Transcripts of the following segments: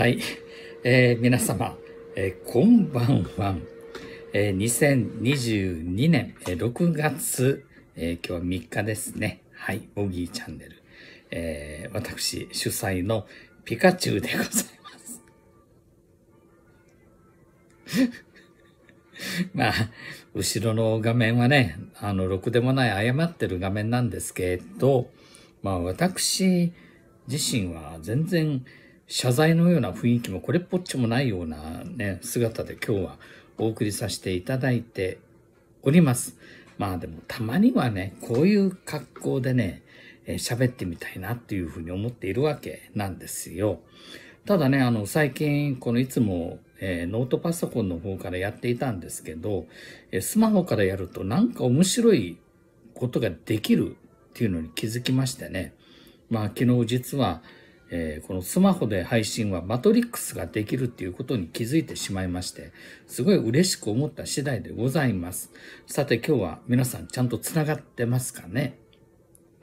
はい。えー、皆様、えー、こんばんは。えー、2022年、えー、6月、え今日は3日ですね。はい。ボギーチャンネル。え私主催のピカチュウでございます。まあ、後ろの画面はね、あの、ろくでもない誤ってる画面なんですけど、まあ私自身は全然、謝罪のような雰囲気もこれっぽっちもないようなね、姿で今日はお送りさせていただいております。まあでもたまにはね、こういう格好でね、喋、えー、ってみたいなっていうふうに思っているわけなんですよ。ただね、あの、最近、このいつも、えー、ノートパソコンの方からやっていたんですけど、えー、スマホからやるとなんか面白いことができるっていうのに気づきましてね。まあ昨日実は、えー、このスマホで配信はマトリックスができるっていうことに気づいてしまいまして、すごい嬉しく思った次第でございます。さて今日は皆さんちゃんと繋がってますかね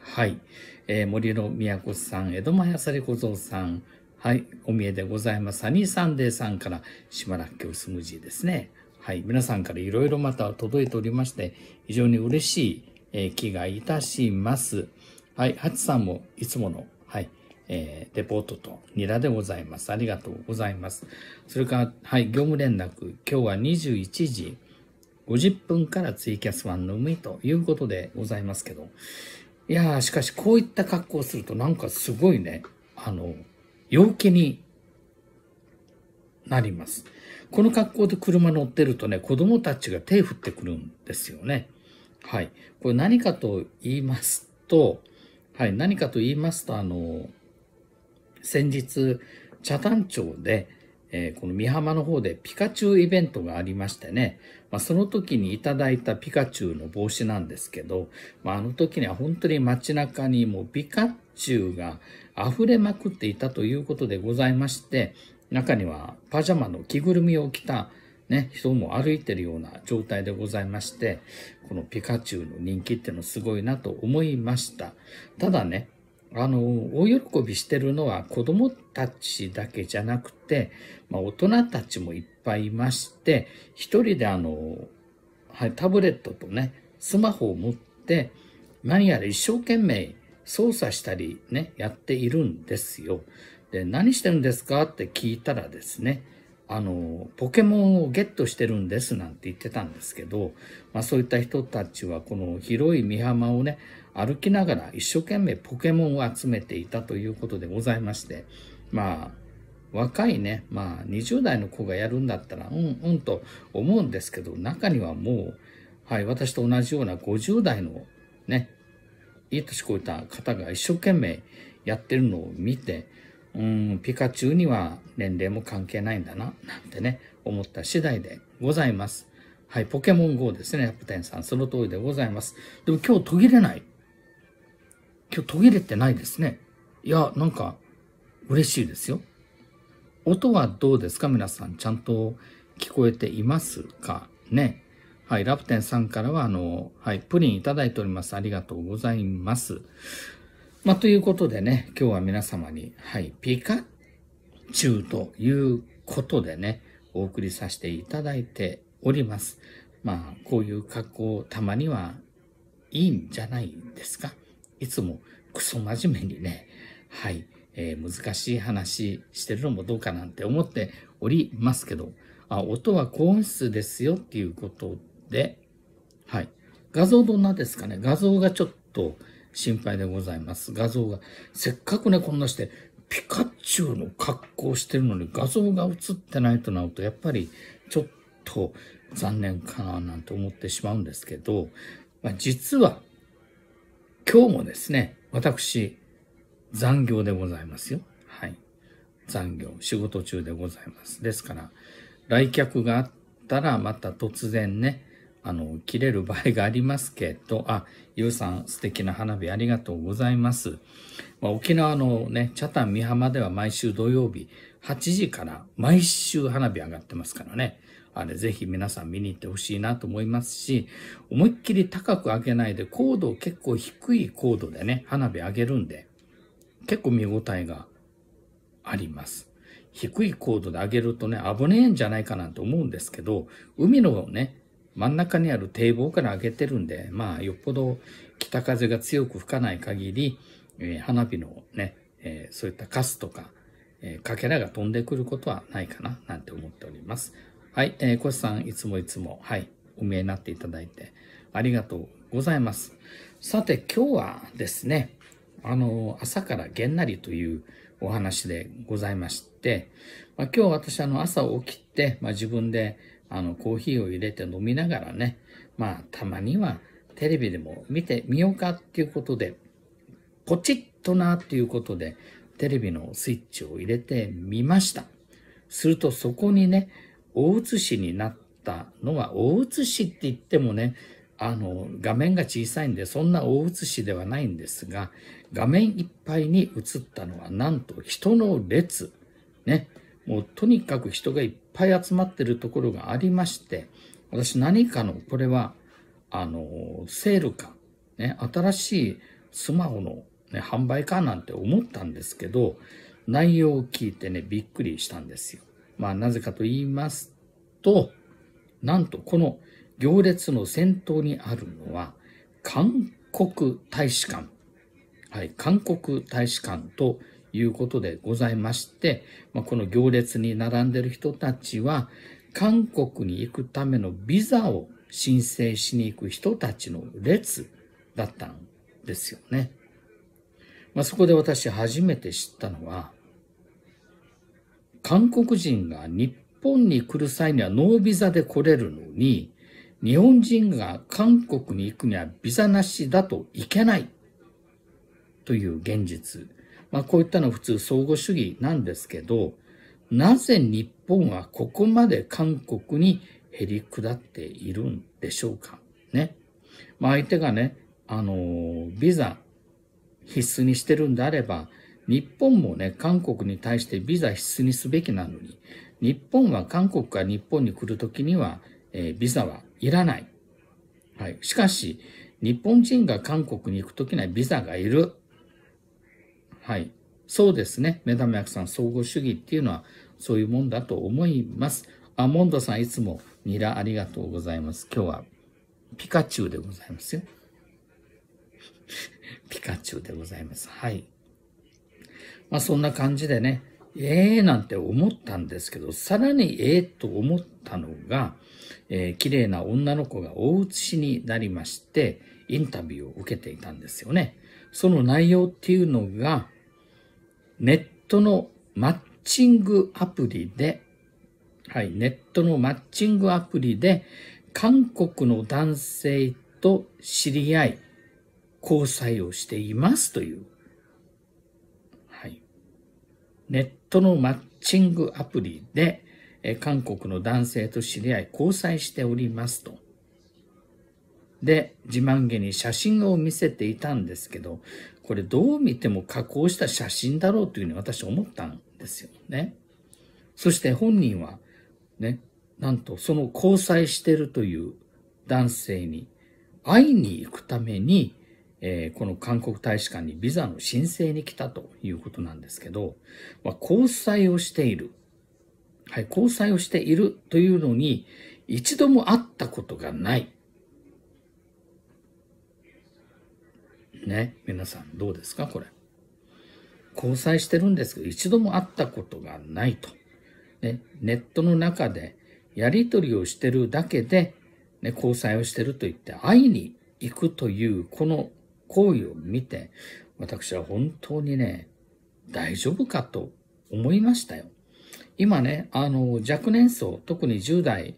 はい。えー、森の古さん、江戸前あさり小僧さん、はい、お見えでございます。サニーサンデーさんから、島らっきょうスムージーですね。はい、皆さんからいろいろまた届いておりまして、非常に嬉しい、えー、気がいたします。はい、ハチさんもいつものえー、レポートとニラでございます。ありがとうございます。それから、はい、業務連絡。今日は21時50分からツイキャスワンの海ということでございますけど。いやー、しかしこういった格好をするとなんかすごいね、あの、陽気になります。この格好で車乗ってるとね、子供たちが手振ってくるんですよね。はい。これ何かと言いますと、はい、何かと言いますと、あの、先日、北谷町で、えー、この美浜の方でピカチュウイベントがありましてね、まあ、その時にいただいたピカチュウの帽子なんですけど、まあ、あの時には本当に街中にもうピカチュウが溢れまくっていたということでございまして、中にはパジャマの着ぐるみを着た、ね、人も歩いてるような状態でございまして、このピカチュウの人気ってのすごいなと思いました。ただね、あの、大喜びしてるのは子供たちだけじゃなくて、まあ、大人たちもいっぱいいまして、一人であの、はい、タブレットとね、スマホを持って、何やら一生懸命操作したりね、やっているんですよ。で、何してるんですかって聞いたらですね、あの、ポケモンをゲットしてるんですなんて言ってたんですけど、まあそういった人たちはこの広い美浜をね、歩きながら一生懸命ポケモンを集めていたということでございまして、まあ、若いね、まあ、20代の子がやるんだったら、うんうんと思うんですけど、中にはもう、はい、私と同じような50代のね、いい年こいた方が一生懸命やってるのを見て、うん、ピカチュウには年齢も関係ないんだな、なんてね、思った次第でございます。はい、ポケモン GO ですね、アップテンさん。その通りでございます。でも今日途切れない今日途切れてないですね。いや、なんか嬉しいですよ。音はどうですか皆さん。ちゃんと聞こえていますかね。はい。ラプテンさんからは、あの、はい。プリンいただいております。ありがとうございます。まあ、ということでね、今日は皆様に、はい。ピカチュウということでね、お送りさせていただいております。まあ、こういう格好、たまにはいいんじゃないですか。いつもクソ真面目にね、はい、えー、難しい話してるのもどうかなんて思っておりますけど、あ、音は高音質ですよっていうことで、はい。画像どんなですかね画像がちょっと心配でございます。画像が。せっかくね、こんなして、ピカチュウの格好してるのに画像が映ってないとなると、やっぱりちょっと残念かななんて思ってしまうんですけど、まあ、実は今日もですね、私、残業でございますよ。はい。残業、仕事中でございます。ですから、来客があったら、また突然ね、あの、切れる場合がありますけど、あ、ゆうさん素敵な花火ありがとうございます。まあ、沖縄のね、北谷美浜では毎週土曜日8時から毎週花火上がってますからね。あれぜひ皆さん見に行ってほしいなと思いますし、思いっきり高く上げないで、高度結構低い高度でね、花火上げるんで、結構見応えがあります。低い高度で上げるとね、危ねえんじゃないかなと思うんですけど、海のね、真ん中にある堤防から上げてるんで、まあ、よっぽど北風が強く吹かない限り、えー、花火のね、えー、そういったカスとか、えー、かけらが飛んでくることはないかな、なんて思っております。はい、えー、コシさん、いつもいつも、はい、お見えになっていただいて、ありがとうございます。さて、今日はですね、あの、朝からげんなりというお話でございまして、まあ、今日私、あの、朝起きて、まあ、自分で、あの、コーヒーを入れて飲みながらね、まあ、たまにはテレビでも見てみようかっていうことで、ポチッとなっていうことで、テレビのスイッチを入れてみました。すると、そこにね、大写しになったのは大写しって言ってもねあの画面が小さいんでそんな大写しではないんですが画面いっぱいに写ったのはなんと人の列ねもうとにかく人がいっぱい集まってるところがありまして私何かのこれはあのセールか、ね、新しいスマホの、ね、販売かなんて思ったんですけど内容を聞いてねびっくりしたんですよ。まあ、なぜかと言いますと、なんとこの行列の先頭にあるのは、韓国大使館。はい、韓国大使館ということでございまして、まあ、この行列に並んでる人たちは、韓国に行くためのビザを申請しに行く人たちの列だったんですよね。まあ、そこで私初めて知ったのは、韓国人が日本に来る際にはノービザで来れるのに、日本人が韓国に行くにはビザなしだといけないという現実。まあこういったのは普通相互主義なんですけど、なぜ日本はここまで韓国にへり下っているんでしょうかね。まあ相手がね、あの、ビザ必須にしてるんであれば、日本もね、韓国に対してビザ必須にすべきなのに、日本は韓国から日本に来るときには、えー、ビザはいらない。はい。しかし、日本人が韓国に行くときにはビザがいる。はい。そうですね。目玉役さん、総合主義っていうのはそういうもんだと思います。アモンドさん、いつもニラありがとうございます。今日はピカチュウでございますよ。ピカチュウでございます。はい。まあそんな感じでね、ええー、なんて思ったんですけど、さらにええと思ったのが、えー、綺麗な女の子が大写しになりまして、インタビューを受けていたんですよね。その内容っていうのが、ネットのマッチングアプリで、はい、ネットのマッチングアプリで、韓国の男性と知り合い、交際をしていますというネットのマッチングアプリで、え韓国の男性と知り合い交際しておりますと。で、自慢げに写真を見せていたんですけど、これどう見ても加工した写真だろうというふうに私思ったんですよね。そして本人は、ね、なんとその交際してるという男性に会いに行くためにえー、この韓国大使館にビザの申請に来たということなんですけど、まあ、交際をしている。はい、交際をしているというのに、一度も会ったことがない。ね、皆さんどうですかこれ。交際してるんですけど、一度も会ったことがないと。ね、ネットの中でやり取りをしてるだけで、ね、交際をしてると言って会いに行くという、この行為を見て、私は本当にね、大丈夫かと思いましたよ。今ね、あの、若年層、特に10代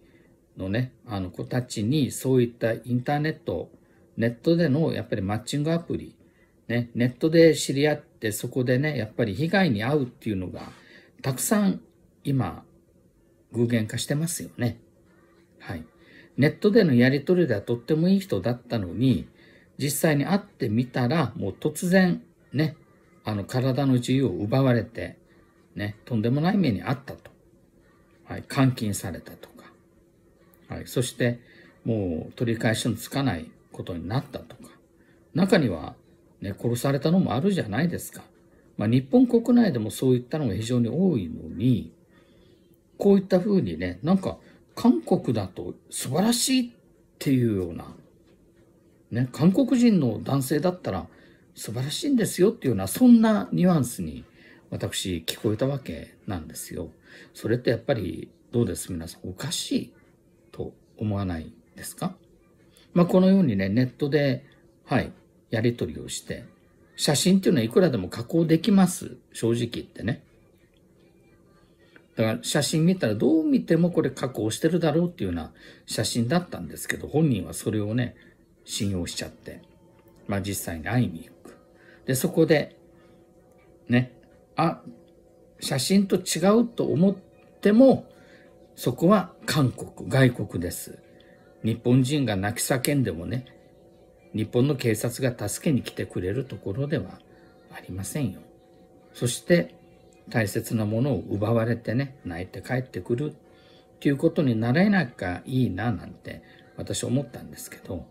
のね、あの子たちに、そういったインターネット、ネットでのやっぱりマッチングアプリ、ね、ネットで知り合って、そこでね、やっぱり被害に遭うっていうのが、たくさん今、具現化してますよね。はい。ネットでのやり取りではとってもいい人だったのに、実際に会ってみたら、もう突然、ね、あの、体の自由を奪われて、ね、とんでもない目にあったと。はい、監禁されたとか。はい、そして、もう取り返しのつかないことになったとか。中には、ね、殺されたのもあるじゃないですか。まあ、日本国内でもそういったのが非常に多いのに、こういった風にね、なんか、韓国だと素晴らしいっていうような、ね、韓国人の男性だったら素晴らしいんですよっていうような、そんなニュアンスに私聞こえたわけなんですよ。それってやっぱりどうです皆さんおかしいと思わないですかまあ、このようにね、ネットで、はい、やり取りをして、写真っていうのはいくらでも加工できます。正直言ってね。だから写真見たらどう見てもこれ加工してるだろうっていうような写真だったんですけど、本人はそれをね、信用しちゃって、まあ実際に会いに行く。で、そこで、ね、あ、写真と違うと思っても、そこは韓国、外国です。日本人が泣き叫んでもね、日本の警察が助けに来てくれるところではありませんよ。そして大切なものを奪われてね、泣いて帰ってくるっていうことにならなきゃいいななんて私思ったんですけど、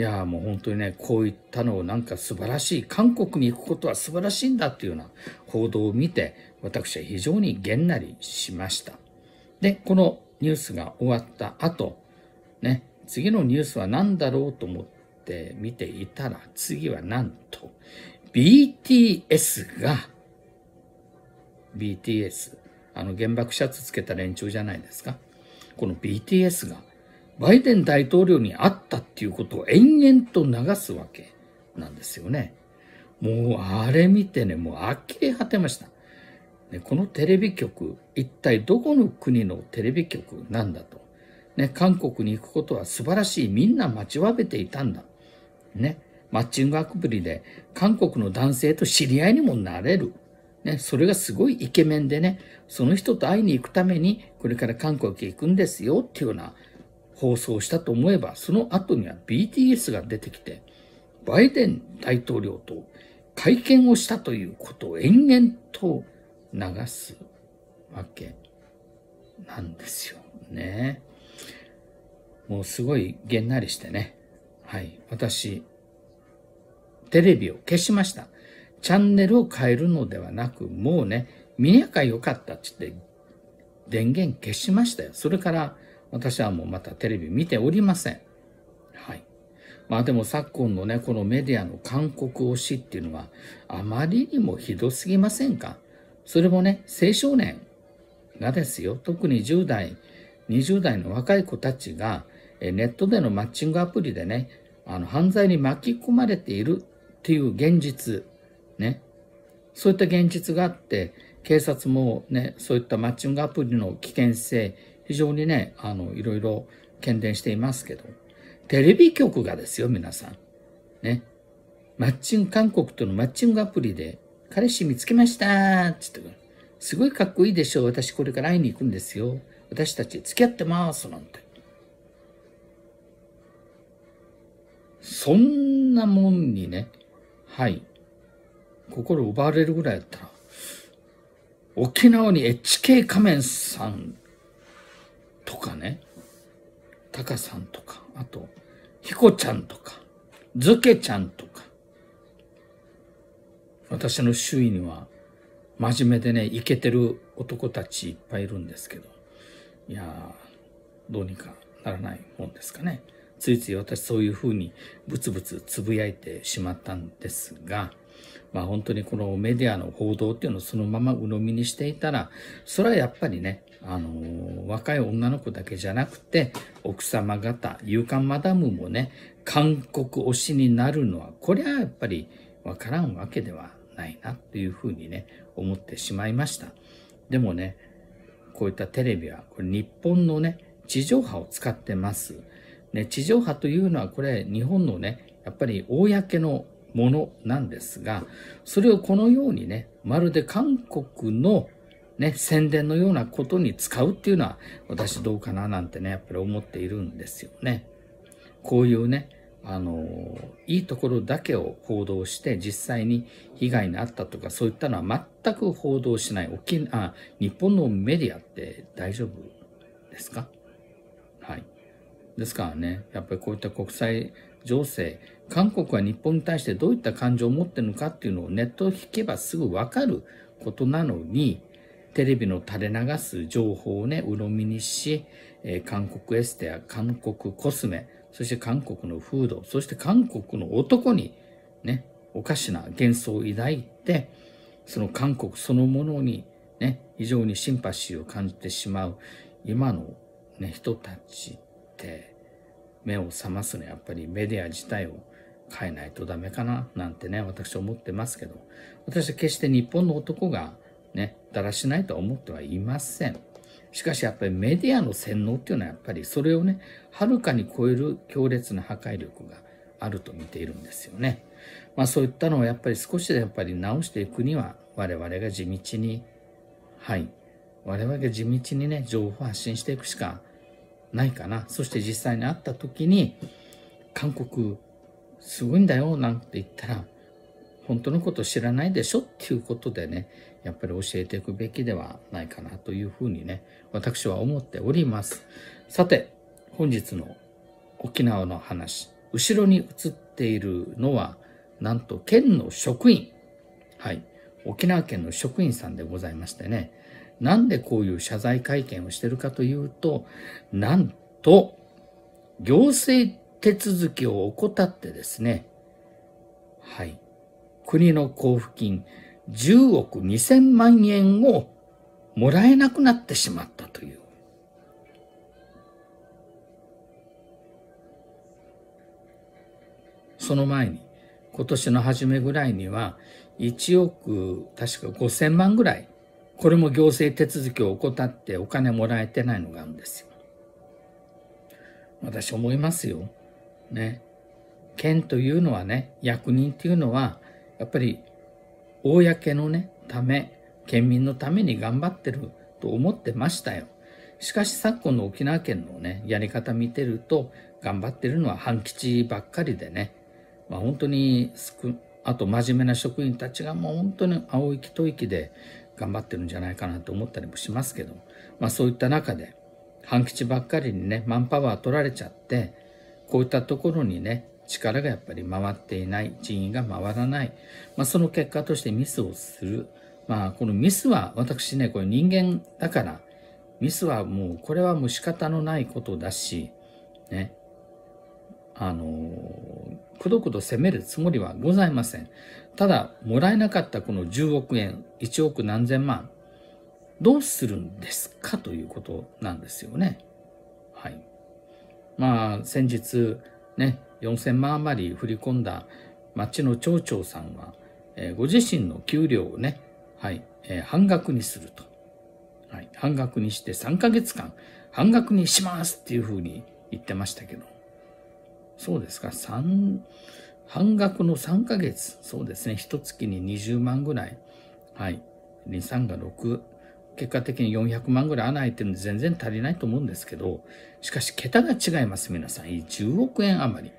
いやもう本当にね、こういったのをなんか素晴らしい、韓国に行くことは素晴らしいんだっていうような報道を見て、私は非常にげんなりしました。で、このニュースが終わった後、ね、次のニュースは何だろうと思って見ていたら、次はなんと、BTS が、BTS、あの原爆シャツつけた連中じゃないですか。この BTS が、バイデン大統領に会ったっていうことを延々と流すわけなんですよね。もうあれ見てね、もう呆れ果てました。ね、このテレビ局、一体どこの国のテレビ局なんだと。ね、韓国に行くことは素晴らしい。みんな待ちわびていたんだ。ね、マッチングアプリで韓国の男性と知り合いにもなれる。ね、それがすごいイケメンでね、その人と会いに行くために、これから韓国へ行くんですよっていうような放送したと思えば、その後には BTS が出てきて、バイデン大統領と会見をしたということを延々と流すわけなんですよね。もうすごいげんなりしてね。はい。私、テレビを消しました。チャンネルを変えるのではなく、もうね、見なきゃよかったって言って、電源消しましたよ。それから、私はもうまたテレビ見ておりません。はい。まあでも昨今のね、このメディアの韓国推しっていうのは、あまりにもひどすぎませんかそれもね、青少年がですよ、特に10代、20代の若い子たちが、ネットでのマッチングアプリでね、あの犯罪に巻き込まれているっていう現実、ね。そういった現実があって、警察もね、そういったマッチングアプリの危険性、非常にね、あの、いろいろ喧伝していますけど、テレビ局がですよ、皆さん。ね。マッチング、韓国とのマッチングアプリで、彼氏見つけましたつって、すごいかっこいいでしょ私これから会いに行くんですよ。私たち付き合ってますなんて。そんなもんにね、はい。心奪われるぐらいだったら、沖縄に HK 仮面さんとかね、タカさんとか、あと、ヒコちゃんとか、ズケちゃんとか、私の周囲には、真面目でね、イケてる男たちいっぱいいるんですけど、いやどうにかならないもんですかね。ついつい私そういうふうにブツブツつぶやいてしまったんですが、まあ本当にこのメディアの報道っていうのをそのまま鵜呑みにしていたら、それはやっぱりね、あの、若い女の子だけじゃなくて、奥様方、勇敢マダムもね、韓国推しになるのは、こりゃやっぱりわからんわけではないなというふうにね、思ってしまいました。でもね、こういったテレビは、これ日本のね、地上波を使ってます。ね、地上波というのは、これ日本のね、やっぱり公のものなんですが、それをこのようにね、まるで韓国のね、宣伝のようなことに使うっていうのは私どうかななんてね、やっぱり思っているんですよね。こういうね、あの、いいところだけを報道して実際に被害に遭ったとかそういったのは全く報道しない。沖あ日本のメディアって大丈夫ですかはい。ですからね、やっぱりこういった国際情勢、韓国は日本に対してどういった感情を持ってるのかっていうのをネットを引けばすぐわかることなのに、テレビの垂れ流す情報をね、鵜呑みにし、えー、韓国エステや韓国コスメ、そして韓国の風土、そして韓国の男に、ね、おかしな幻想を抱いて、その韓国そのものに、ね、非常にシンパシーを感じてしまう今の、ね、人たちって目を覚ますね、やっぱりメディア自体を変えないとダメかななんてね、私は思ってますけど、私は決して日本の男がだらしないとは思ってはいません。しかしやっぱりメディアの洗脳っていうのはやっぱりそれをね、はるかに超える強烈な破壊力があると見ているんですよね。まあそういったのをやっぱり少しでやっぱり直していくには我々が地道に、はい、我々が地道にね、情報発信していくしかないかな。そして実際に会った時に、韓国すごいんだよなんて言ったら、本当のこと知らないでしょっていうことでね、やっぱり教えていくべきではないかなというふうにね、私は思っております。さて、本日の沖縄の話、後ろに映っているのは、なんと県の職員。はい。沖縄県の職員さんでございましてね。なんでこういう謝罪会見をしてるかというと、なんと、行政手続きを怠ってですね、はい。国の交付金10億2000万円をもらえなくなってしまったという。その前に、今年の初めぐらいには、1億、確か5000万ぐらい、これも行政手続きを怠ってお金もらえてないのがあるんですよ。私思いますよ。ね。県というのはね、役人っていうのは、やっぱり公のねため県民のために頑張ってると思ってましたよしかし昨今の沖縄県のねやり方見てると頑張ってるのは半吉ばっかりでね、まあ、本当にあと真面目な職員たちがもう本当に青息吐息で頑張ってるんじゃないかなと思ったりもしますけど、まあ、そういった中で半吉ばっかりにねマンパワー取られちゃってこういったところにね力がやっぱり回っていない、人員が回らない、まあ、その結果としてミスをする。まあ、このミスは私ね、これ人間だから、ミスはもう、これはもう仕方のないことだし、ね、あの、くどくど責めるつもりはございません。ただ、もらえなかったこの10億円、1億何千万、どうするんですかということなんですよね。はい。まあ、先日、ね、4000万余り振り込んだ町の町長さんは、えー、ご自身の給料をね、はい、えー、半額にすると。はい、半額にして3ヶ月間、半額にしますっていうふうに言ってましたけど。そうですか、三、半額の3ヶ月、そうですね、一月に20万ぐらい。はい、2、3が6。結果的に400万ぐらい穴開いてるんで全然足りないと思うんですけど、しかし桁が違います、皆さん。10億円余り。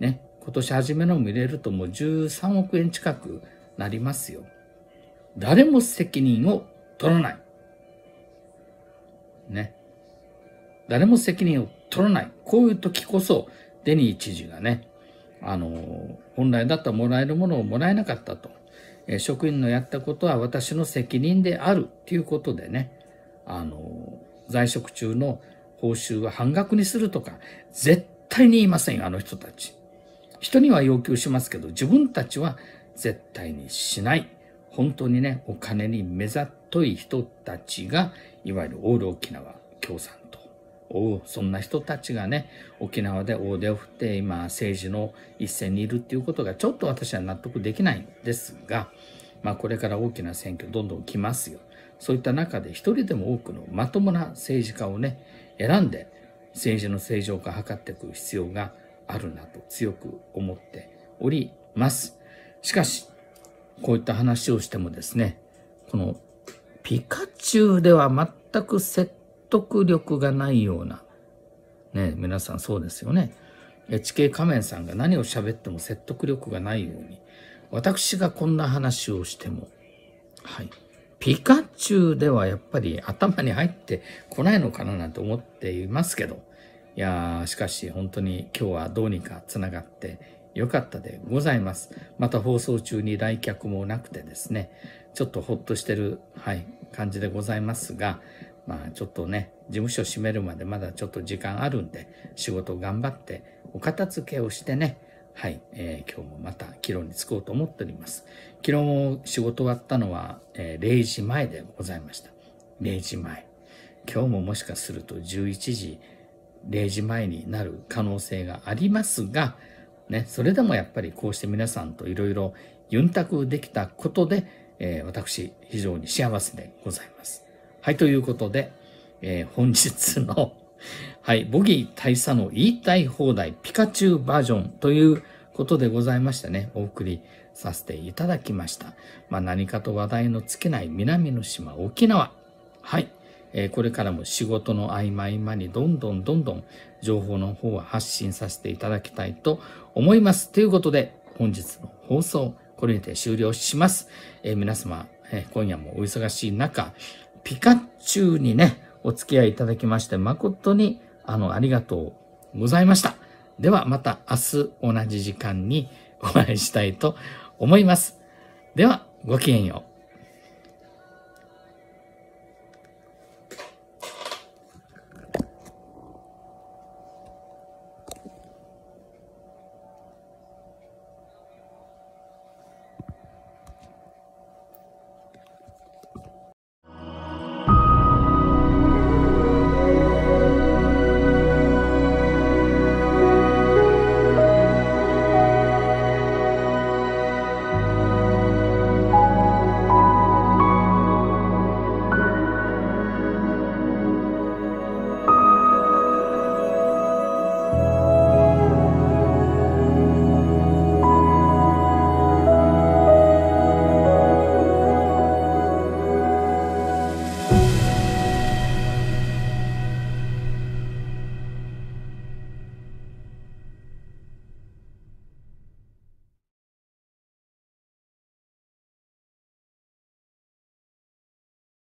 ね、今年初めのも入れるともう13億円近くなりますよ。誰も責任を取らない。ね。誰も責任を取らない。こういう時こそ、デニー知事がね、あの、本来だったらもらえるものをもらえなかったと。え職員のやったことは私の責任であるということでね、あの、在職中の報酬は半額にするとか、絶対に言いませんよ、あの人たち。人には要求しますけど、自分たちは絶対にしない。本当にね、お金に目ざっとい人たちが、いわゆるオール沖縄共産党。おそんな人たちがね、沖縄で大手を振って今政治の一線にいるっていうことがちょっと私は納得できないんですが、まあこれから大きな選挙どんどん来ますよ。そういった中で一人でも多くのまともな政治家をね、選んで政治の正常化を図っていく必要があるなと強く思っております。しかし、こういった話をしてもですね、このピカチュウでは全く説得力がないような、ね、皆さんそうですよね。HK 仮面さんが何を喋っても説得力がないように、私がこんな話をしても、はい。ピカチュウではやっぱり頭に入ってこないのかななんて思っていますけど、いやしかし本当に今日はどうにかつながってよかったでございます。また放送中に来客もなくてですね、ちょっとほっとしてる、はい、感じでございますが、まあちょっとね、事務所閉めるまでまだちょっと時間あるんで、仕事頑張ってお片付けをしてね、はい、えー、今日もまた帰路に着こうと思っております。昨日も仕事終わったのは、えー、0時前でございました。0時前。今日ももしかすると11時0時前になる可能性がありますが、ね、それでもやっぱりこうして皆さんといろいろユンタクできたことで、えー、私非常に幸せでございます。はい、ということで、えー、本日の はい、ボギー大佐の言いたい放題ピカチュウバージョンということでございましてね、お送りさせていただきました。まあ、何かと話題のつけない南の島沖縄。はい。えこれからも仕事の合間合間にどんどんどんどん情報の方は発信させていただきたいと思います。ということで、本日の放送、これにて終了します。え皆様、え今夜もお忙しい中、ピカチュウにね、お付き合いいただきまして、誠に、あの、ありがとうございました。ではまた明日同じ時間にお会いしたいと思います。では、ごきげんよう。